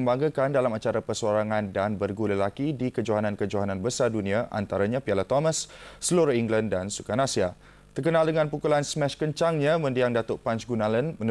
membanggakan dalam acara persorangan dan bergu lelaki di kejohanan-kejohanan besar dunia antaranya Piala Thomas, seluruh England dan Sukan Asia. Terkenal dengan pukulan smash kencangnya mendiang Datuk Punch Gunalan menurut